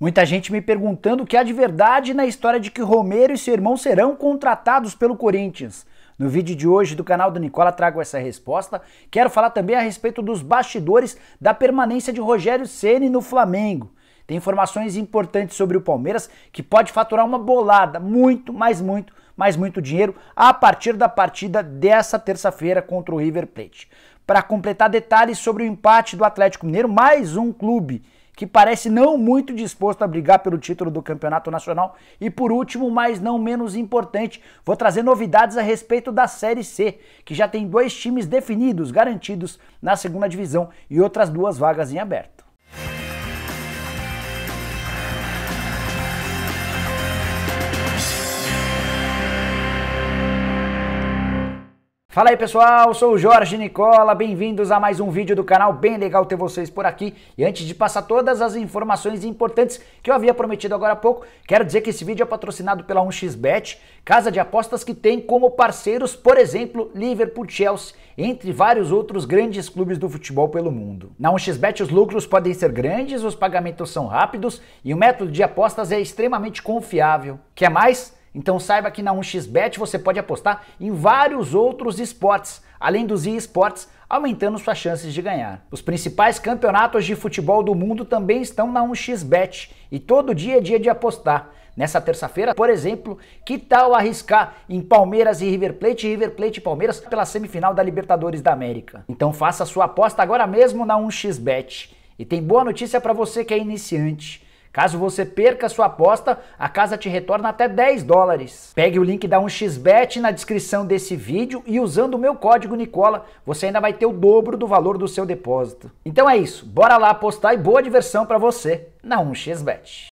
Muita gente me perguntando o que há de verdade na história de que Romero e seu irmão serão contratados pelo Corinthians. No vídeo de hoje do canal do Nicola trago essa resposta. Quero falar também a respeito dos bastidores da permanência de Rogério Ceni no Flamengo. Tem informações importantes sobre o Palmeiras que pode faturar uma bolada, muito, mas muito, mas muito dinheiro a partir da partida dessa terça-feira contra o River Plate. Para completar detalhes sobre o empate do Atlético Mineiro, mais um clube que parece não muito disposto a brigar pelo título do Campeonato Nacional. E por último, mas não menos importante, vou trazer novidades a respeito da Série C, que já tem dois times definidos, garantidos na segunda divisão e outras duas vagas em aberto. Fala aí pessoal, sou o Jorge Nicola, bem-vindos a mais um vídeo do canal, bem legal ter vocês por aqui. E antes de passar todas as informações importantes que eu havia prometido agora há pouco, quero dizer que esse vídeo é patrocinado pela 1xBet, casa de apostas que tem como parceiros, por exemplo, Liverpool, Chelsea, entre vários outros grandes clubes do futebol pelo mundo. Na 1xBet os lucros podem ser grandes, os pagamentos são rápidos e o método de apostas é extremamente confiável. Quer mais? Então saiba que na 1xBet você pode apostar em vários outros esportes, além dos esportes, aumentando suas chances de ganhar. Os principais campeonatos de futebol do mundo também estão na 1xBet e todo dia é dia de apostar. Nessa terça-feira, por exemplo, que tal arriscar em Palmeiras e River Plate, River Plate e Palmeiras pela semifinal da Libertadores da América? Então faça sua aposta agora mesmo na 1xBet. E tem boa notícia para você que é iniciante. Caso você perca sua aposta, a casa te retorna até 10 dólares. Pegue o link da 1xBet na descrição desse vídeo e usando o meu código Nicola, você ainda vai ter o dobro do valor do seu depósito. Então é isso, bora lá apostar e boa diversão para você na 1xBet.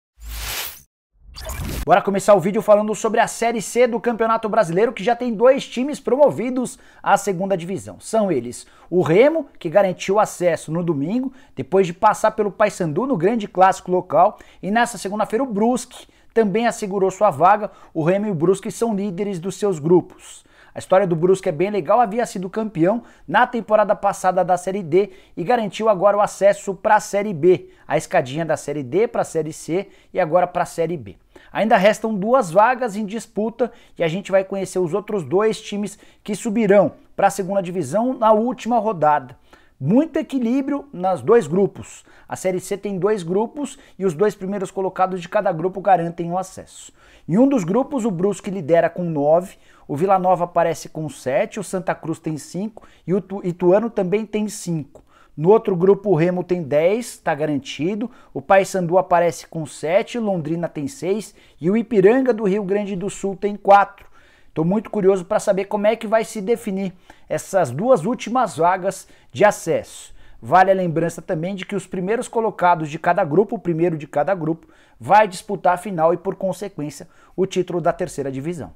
Bora começar o vídeo falando sobre a Série C do Campeonato Brasileiro, que já tem dois times promovidos à segunda divisão. São eles o Remo, que garantiu acesso no domingo, depois de passar pelo Paysandu no grande clássico local, e nessa segunda-feira o Brusque também assegurou sua vaga. O Remo e o Brusque são líderes dos seus grupos. A história do Brusque é bem legal, havia sido campeão na temporada passada da Série D e garantiu agora o acesso para a Série B, a escadinha da Série D para a Série C e agora para a Série B. Ainda restam duas vagas em disputa e a gente vai conhecer os outros dois times que subirão para a segunda divisão na última rodada. Muito equilíbrio nas dois grupos. A Série C tem dois grupos e os dois primeiros colocados de cada grupo garantem o acesso. Em um dos grupos, o Brusque lidera com 9, o Vila Nova aparece com 7, o Santa Cruz tem 5 e o Ituano também tem 5. No outro grupo, o Remo tem 10, está garantido. O Paysandu aparece com 7, Londrina tem 6 e o Ipiranga do Rio Grande do Sul tem 4. Estou muito curioso para saber como é que vai se definir essas duas últimas vagas de acesso. Vale a lembrança também de que os primeiros colocados de cada grupo, o primeiro de cada grupo, vai disputar a final e, por consequência, o título da terceira divisão.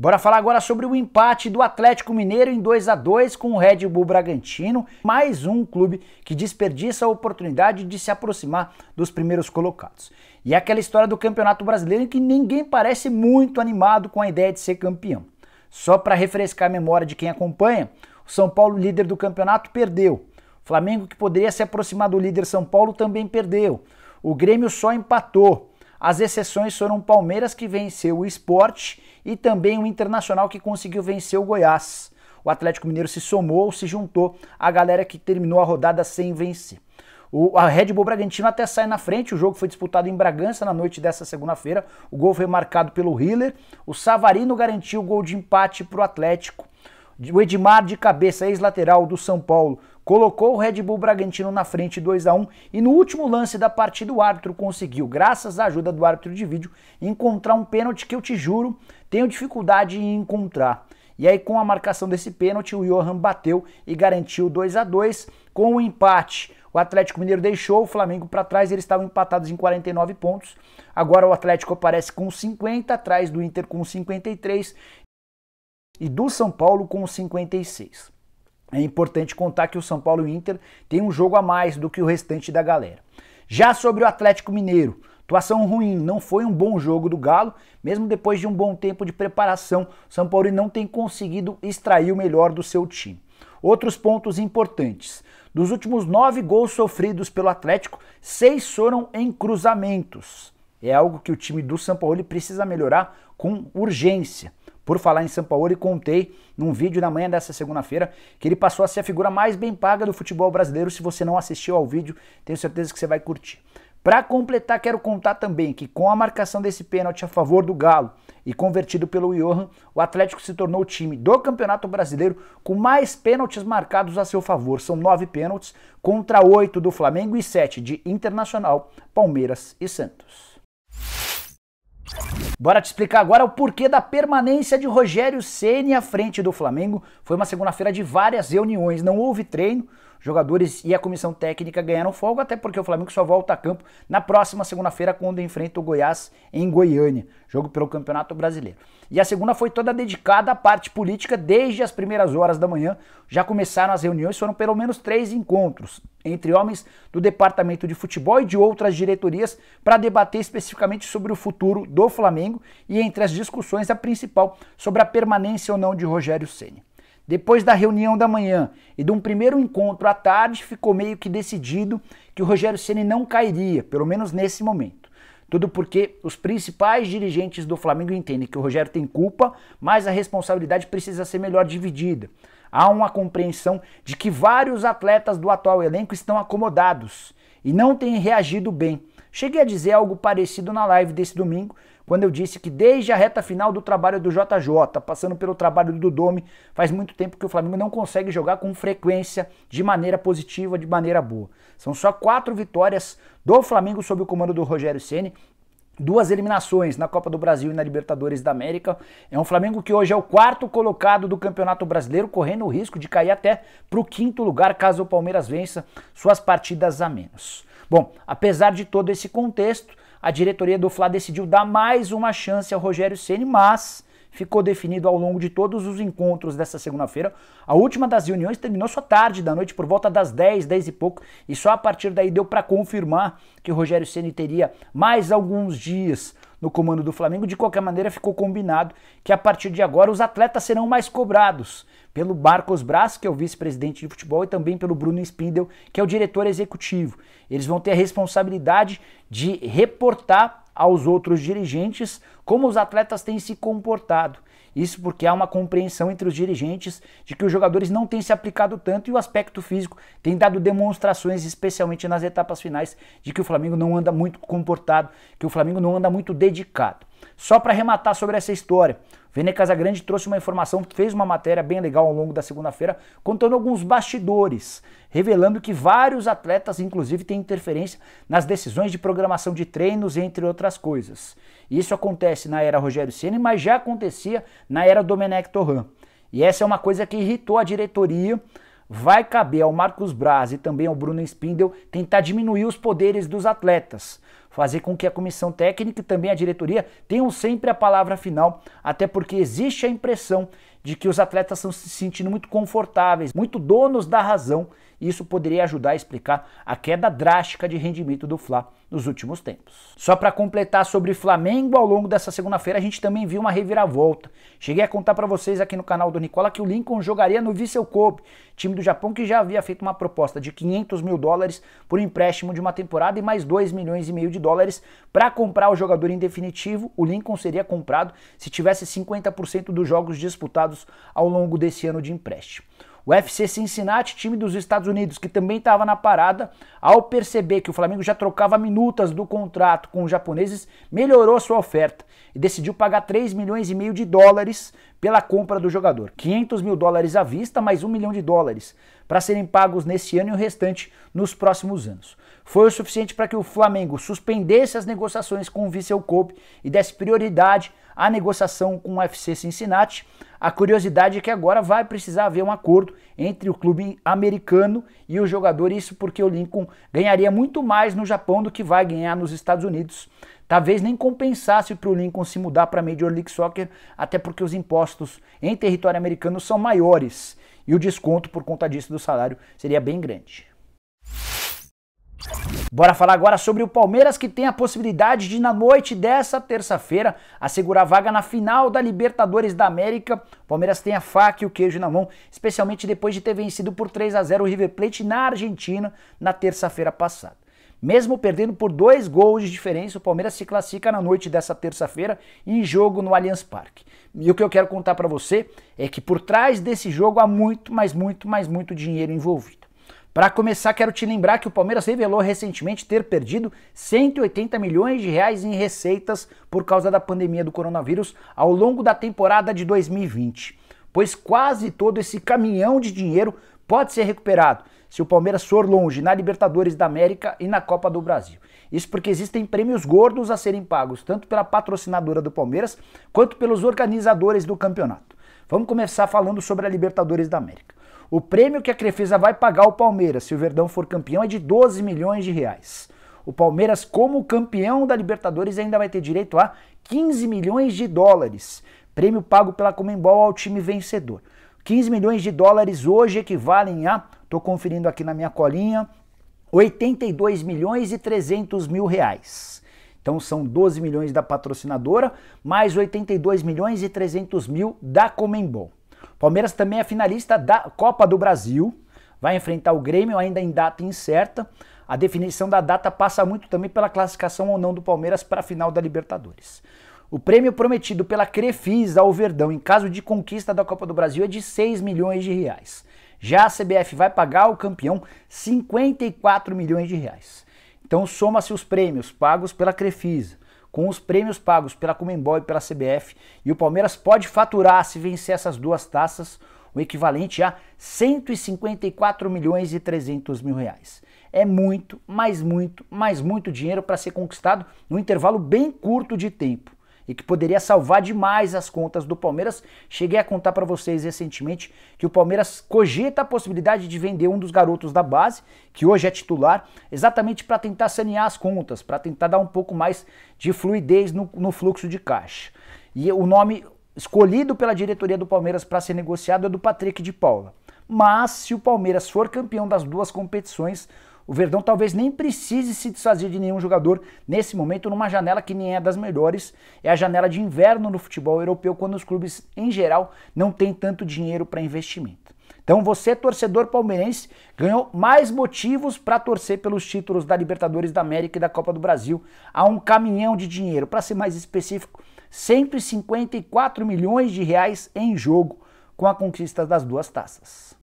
Bora falar agora sobre o empate do Atlético Mineiro em 2 a 2 com o Red Bull Bragantino, mais um clube que desperdiça a oportunidade de se aproximar dos primeiros colocados. E é aquela história do Campeonato Brasileiro em que ninguém parece muito animado com a ideia de ser campeão. Só para refrescar a memória de quem acompanha, o São Paulo, líder do campeonato, perdeu. O Flamengo, que poderia se aproximar do líder São Paulo, também perdeu. O Grêmio só empatou. As exceções foram o Palmeiras que venceu o esporte e também o Internacional que conseguiu vencer o Goiás. O Atlético Mineiro se somou, se juntou à galera que terminou a rodada sem vencer. O, a Red Bull Bragantino até sai na frente. O jogo foi disputado em Bragança na noite dessa segunda-feira. O gol foi marcado pelo Hiller. O Savarino garantiu o gol de empate para o Atlético. O Edmar de cabeça, ex-lateral do São Paulo, colocou o Red Bull Bragantino na frente 2 a 1 e no último lance da partida o árbitro conseguiu, graças à ajuda do árbitro de vídeo, encontrar um pênalti que eu te juro, tenho dificuldade em encontrar. E aí com a marcação desse pênalti, o Johan bateu e garantiu 2 a 2 com o um empate. O Atlético Mineiro deixou o Flamengo para trás, eles estavam empatados em 49 pontos. Agora o Atlético aparece com 50, atrás do Inter com 53 e do São Paulo com 56 é importante contar que o São Paulo e o Inter tem um jogo a mais do que o restante da galera. Já sobre o Atlético Mineiro, Atuação ruim, não foi um bom jogo do Galo, mesmo depois de um bom tempo de preparação, São Paulo não tem conseguido extrair o melhor do seu time. Outros pontos importantes. Dos últimos nove gols sofridos pelo Atlético, seis foram em cruzamentos. É algo que o time do São Paulo precisa melhorar com urgência por falar em Sampaoli, contei num vídeo na manhã dessa segunda-feira que ele passou a ser a figura mais bem paga do futebol brasileiro. Se você não assistiu ao vídeo, tenho certeza que você vai curtir. Para completar, quero contar também que com a marcação desse pênalti a favor do Galo e convertido pelo Johan, o Atlético se tornou o time do Campeonato Brasileiro com mais pênaltis marcados a seu favor. São nove pênaltis contra oito do Flamengo e sete de Internacional, Palmeiras e Santos. Bora te explicar agora o porquê da permanência de Rogério Ceni à frente do Flamengo. Foi uma segunda-feira de várias reuniões, não houve treino jogadores e a comissão técnica ganharam folga, até porque o Flamengo só volta a campo na próxima segunda-feira, quando enfrenta o Goiás em Goiânia, jogo pelo Campeonato Brasileiro. E a segunda foi toda dedicada à parte política, desde as primeiras horas da manhã já começaram as reuniões, foram pelo menos três encontros entre homens do departamento de futebol e de outras diretorias para debater especificamente sobre o futuro do Flamengo e entre as discussões a principal sobre a permanência ou não de Rogério Ceni. Depois da reunião da manhã e de um primeiro encontro à tarde, ficou meio que decidido que o Rogério Ceni não cairia, pelo menos nesse momento. Tudo porque os principais dirigentes do Flamengo entendem que o Rogério tem culpa, mas a responsabilidade precisa ser melhor dividida. Há uma compreensão de que vários atletas do atual elenco estão acomodados e não têm reagido bem. Cheguei a dizer algo parecido na live desse domingo, quando eu disse que desde a reta final do trabalho do JJ, passando pelo trabalho do Domi, faz muito tempo que o Flamengo não consegue jogar com frequência, de maneira positiva, de maneira boa. São só quatro vitórias do Flamengo sob o comando do Rogério Ceni, duas eliminações na Copa do Brasil e na Libertadores da América. É um Flamengo que hoje é o quarto colocado do Campeonato Brasileiro, correndo o risco de cair até para o quinto lugar caso o Palmeiras vença suas partidas a menos. Bom, apesar de todo esse contexto, a diretoria do Fla decidiu dar mais uma chance ao Rogério Ceni, mas ficou definido ao longo de todos os encontros dessa segunda-feira. A última das reuniões terminou só tarde da noite, por volta das 10, 10 e pouco, e só a partir daí deu para confirmar que o Rogério Ceni teria mais alguns dias no comando do Flamengo. De qualquer maneira, ficou combinado que a partir de agora os atletas serão mais cobrados pelo Marcos Braz, que é o vice-presidente de futebol, e também pelo Bruno Spindel, que é o diretor executivo. Eles vão ter a responsabilidade de reportar aos outros dirigentes como os atletas têm se comportado. Isso porque há uma compreensão entre os dirigentes de que os jogadores não têm se aplicado tanto e o aspecto físico tem dado demonstrações, especialmente nas etapas finais, de que o Flamengo não anda muito comportado, que o Flamengo não anda muito dedicado. Só para arrematar sobre essa história, Vene Casagrande trouxe uma informação, fez uma matéria bem legal ao longo da segunda-feira, contando alguns bastidores, revelando que vários atletas, inclusive, têm interferência nas decisões de programação de treinos, entre outras coisas. Isso acontece na era Rogério Ceni, mas já acontecia na era Domenech Torran. E essa é uma coisa que irritou a diretoria. Vai caber ao Marcos Braz e também ao Bruno Spindel tentar diminuir os poderes dos atletas fazer com que a comissão técnica e também a diretoria tenham sempre a palavra final, até porque existe a impressão de que os atletas estão se sentindo muito confortáveis, muito donos da razão isso poderia ajudar a explicar a queda drástica de rendimento do Fla nos últimos tempos. Só para completar sobre Flamengo, ao longo dessa segunda-feira a gente também viu uma reviravolta. Cheguei a contar para vocês aqui no canal do Nicola que o Lincoln jogaria no Vissel Kobe, time do Japão que já havia feito uma proposta de 500 mil dólares por empréstimo de uma temporada e mais 2 milhões e meio de dólares para comprar o jogador em definitivo. O Lincoln seria comprado se tivesse 50% dos jogos disputados ao longo desse ano de empréstimo. O FC Cincinnati, time dos Estados Unidos, que também estava na parada, ao perceber que o Flamengo já trocava minutas do contrato com os japoneses, melhorou sua oferta e decidiu pagar 3 milhões e meio de dólares pela compra do jogador. 500 mil dólares à vista, mais 1 milhão de dólares para serem pagos nesse ano e o restante nos próximos anos. Foi o suficiente para que o Flamengo suspendesse as negociações com o Vissel Kobe e desse prioridade à negociação com o UFC Cincinnati. A curiosidade é que agora vai precisar haver um acordo entre o clube americano e o jogador, isso porque o Lincoln ganharia muito mais no Japão do que vai ganhar nos Estados Unidos. Talvez nem compensasse para o Lincoln se mudar para Major League Soccer, até porque os impostos em território americano são maiores e o desconto por conta disso do salário seria bem grande. Bora falar agora sobre o Palmeiras que tem a possibilidade de na noite dessa terça-feira assegurar vaga na final da Libertadores da América. O Palmeiras tem a faca e o queijo na mão, especialmente depois de ter vencido por 3 a 0 o River Plate na Argentina na terça-feira passada. Mesmo perdendo por dois gols de diferença, o Palmeiras se classifica na noite dessa terça-feira em jogo no Allianz Parque. E o que eu quero contar para você é que por trás desse jogo há muito, mas muito, mas muito dinheiro envolvido. Para começar, quero te lembrar que o Palmeiras revelou recentemente ter perdido 180 milhões de reais em receitas por causa da pandemia do coronavírus ao longo da temporada de 2020, pois quase todo esse caminhão de dinheiro pode ser recuperado se o Palmeiras for longe na Libertadores da América e na Copa do Brasil. Isso porque existem prêmios gordos a serem pagos, tanto pela patrocinadora do Palmeiras quanto pelos organizadores do campeonato. Vamos começar falando sobre a Libertadores da América. O prêmio que a Crefisa vai pagar ao Palmeiras se o Verdão for campeão é de 12 milhões de reais. O Palmeiras, como campeão da Libertadores, ainda vai ter direito a 15 milhões de dólares, prêmio pago pela Comembol ao time vencedor. 15 milhões de dólares hoje equivalem a Estou conferindo aqui na minha colinha, 82 milhões e 300 mil reais. Então são 12 milhões da patrocinadora, mais 82 milhões e 300 mil da Comembol. Palmeiras também é finalista da Copa do Brasil, vai enfrentar o Grêmio ainda em data incerta. A definição da data passa muito também pela classificação ou não do Palmeiras para a final da Libertadores. O prêmio prometido pela Crefisa ao Verdão em caso de conquista da Copa do Brasil é de 6 milhões de reais. Já a CBF vai pagar ao campeão 54 milhões de reais. Então soma-se os prêmios pagos pela Crefisa, com os prêmios pagos pela Comembol e pela CBF, e o Palmeiras pode faturar, se vencer essas duas taças, o equivalente a 154 milhões e 300 mil reais. É muito, mais muito, mais muito dinheiro para ser conquistado num intervalo bem curto de tempo e que poderia salvar demais as contas do Palmeiras. Cheguei a contar para vocês recentemente que o Palmeiras cogita a possibilidade de vender um dos garotos da base, que hoje é titular, exatamente para tentar sanear as contas, para tentar dar um pouco mais de fluidez no, no fluxo de caixa. E o nome escolhido pela diretoria do Palmeiras para ser negociado é do Patrick de Paula. Mas se o Palmeiras for campeão das duas competições, o Verdão talvez nem precise se desfazer de nenhum jogador nesse momento, numa janela que nem é das melhores. É a janela de inverno no futebol europeu, quando os clubes, em geral, não têm tanto dinheiro para investimento. Então você, torcedor palmeirense, ganhou mais motivos para torcer pelos títulos da Libertadores da América e da Copa do Brasil. Há um caminhão de dinheiro, para ser mais específico, 154 milhões de reais em jogo com a conquista das duas taças.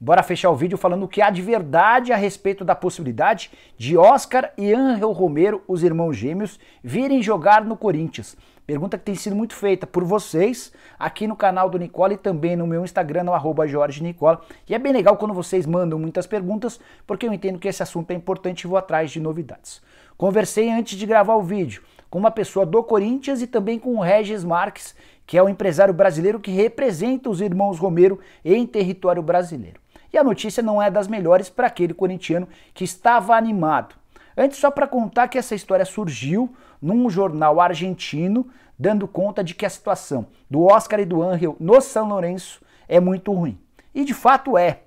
Bora fechar o vídeo falando o que há de verdade a respeito da possibilidade de Oscar e Angel Romero, os irmãos gêmeos, virem jogar no Corinthians. Pergunta que tem sido muito feita por vocês aqui no canal do Nicola e também no meu Instagram, no arroba Jorge Nicola. E é bem legal quando vocês mandam muitas perguntas, porque eu entendo que esse assunto é importante e vou atrás de novidades. Conversei antes de gravar o vídeo com uma pessoa do Corinthians e também com o Regis Marques, que é o empresário brasileiro que representa os irmãos Romero em território brasileiro. E a notícia não é das melhores para aquele corintiano que estava animado. Antes, só para contar que essa história surgiu num jornal argentino, dando conta de que a situação do Oscar e do Angel no São Lourenço é muito ruim. E de fato é.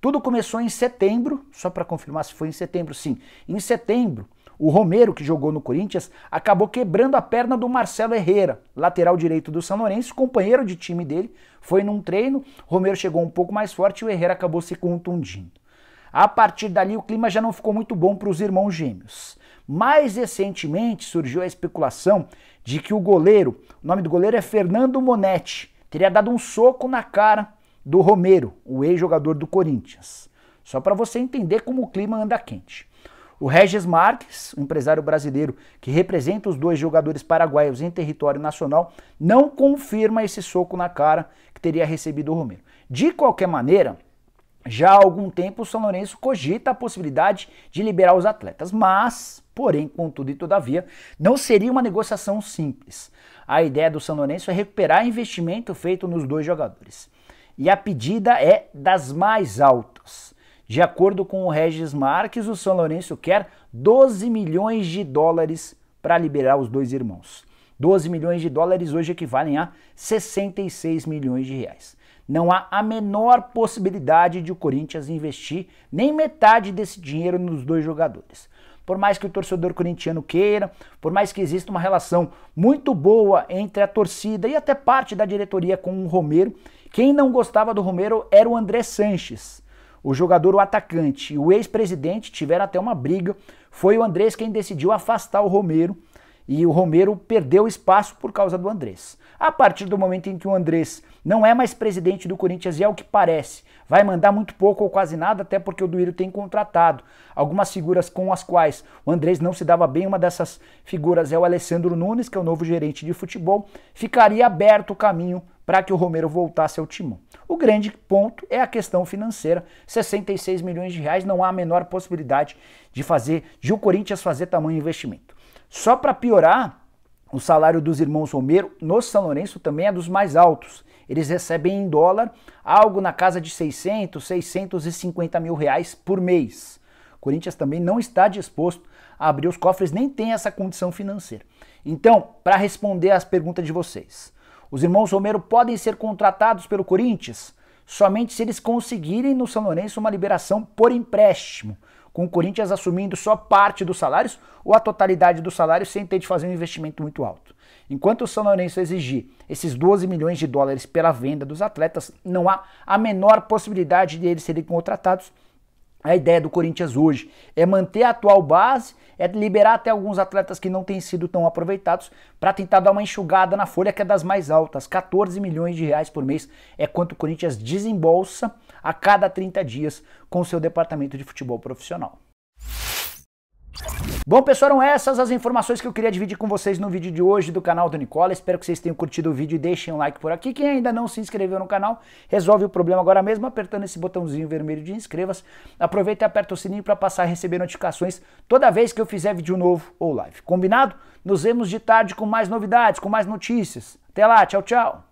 Tudo começou em setembro, só para confirmar se foi em setembro, sim. Em setembro, o Romero, que jogou no Corinthians, acabou quebrando a perna do Marcelo Herrera, lateral direito do São Lourenço, companheiro de time dele. Foi num treino, Romero chegou um pouco mais forte e o Herrera acabou se contundindo. A partir dali, o clima já não ficou muito bom para os irmãos gêmeos. Mais recentemente surgiu a especulação de que o goleiro, o nome do goleiro é Fernando Monetti, teria dado um soco na cara do Romero, o ex-jogador do Corinthians. Só para você entender como o clima anda quente. O Regis Marques, um empresário brasileiro que representa os dois jogadores paraguaios em território nacional, não confirma esse soco na cara que teria recebido o Romero. De qualquer maneira, já há algum tempo o São Lourenço cogita a possibilidade de liberar os atletas, mas, porém, contudo e todavia, não seria uma negociação simples. A ideia do São Lourenço é recuperar investimento feito nos dois jogadores. E a pedida é das mais altas. De acordo com o Regis Marques, o São Lourenço quer 12 milhões de dólares para liberar os dois irmãos. 12 milhões de dólares hoje equivalem a 66 milhões de reais. Não há a menor possibilidade de o Corinthians investir nem metade desse dinheiro nos dois jogadores. Por mais que o torcedor corintiano queira, por mais que exista uma relação muito boa entre a torcida e até parte da diretoria com o Romero, quem não gostava do Romero era o André Sanches. O jogador, o atacante e o ex-presidente tiveram até uma briga. Foi o Andrés quem decidiu afastar o Romero e o Romero perdeu espaço por causa do Andrés. A partir do momento em que o Andrés não é mais presidente do Corinthians e é o que parece, vai mandar muito pouco ou quase nada, até porque o Duírio tem contratado algumas figuras com as quais o Andrés não se dava bem. Uma dessas figuras é o Alessandro Nunes, que é o novo gerente de futebol. Ficaria aberto o caminho para que o Romero voltasse ao timão. O grande ponto é a questão financeira. 66 milhões de reais não há a menor possibilidade de fazer, de o Corinthians fazer tamanho investimento. Só para piorar, o salário dos irmãos Romero no São Lourenço também é dos mais altos. Eles recebem em dólar algo na casa de 600, 650 mil reais por mês. O Corinthians também não está disposto a abrir os cofres, nem tem essa condição financeira. Então, para responder às perguntas de vocês, os irmãos Romero podem ser contratados pelo Corinthians somente se eles conseguirem no São Lourenço uma liberação por empréstimo, com o Corinthians assumindo só parte dos salários ou a totalidade dos salários sem ter de fazer um investimento muito alto. Enquanto o São Lourenço exigir esses 12 milhões de dólares pela venda dos atletas, não há a menor possibilidade de eles serem contratados a ideia do Corinthians hoje é manter a atual base, é liberar até alguns atletas que não têm sido tão aproveitados para tentar dar uma enxugada na folha que é das mais altas. 14 milhões de reais por mês é quanto o Corinthians desembolsa a cada 30 dias com o seu departamento de futebol profissional. Bom, pessoal, eram essas as informações que eu queria dividir com vocês no vídeo de hoje do canal do Nicola. Espero que vocês tenham curtido o vídeo e deixem um like por aqui. Quem ainda não se inscreveu no canal, resolve o problema agora mesmo apertando esse botãozinho vermelho de inscreva-se. Aproveita e aperta o sininho para passar a receber notificações toda vez que eu fizer vídeo novo ou live. Combinado? Nos vemos de tarde com mais novidades, com mais notícias. Até lá, tchau, tchau.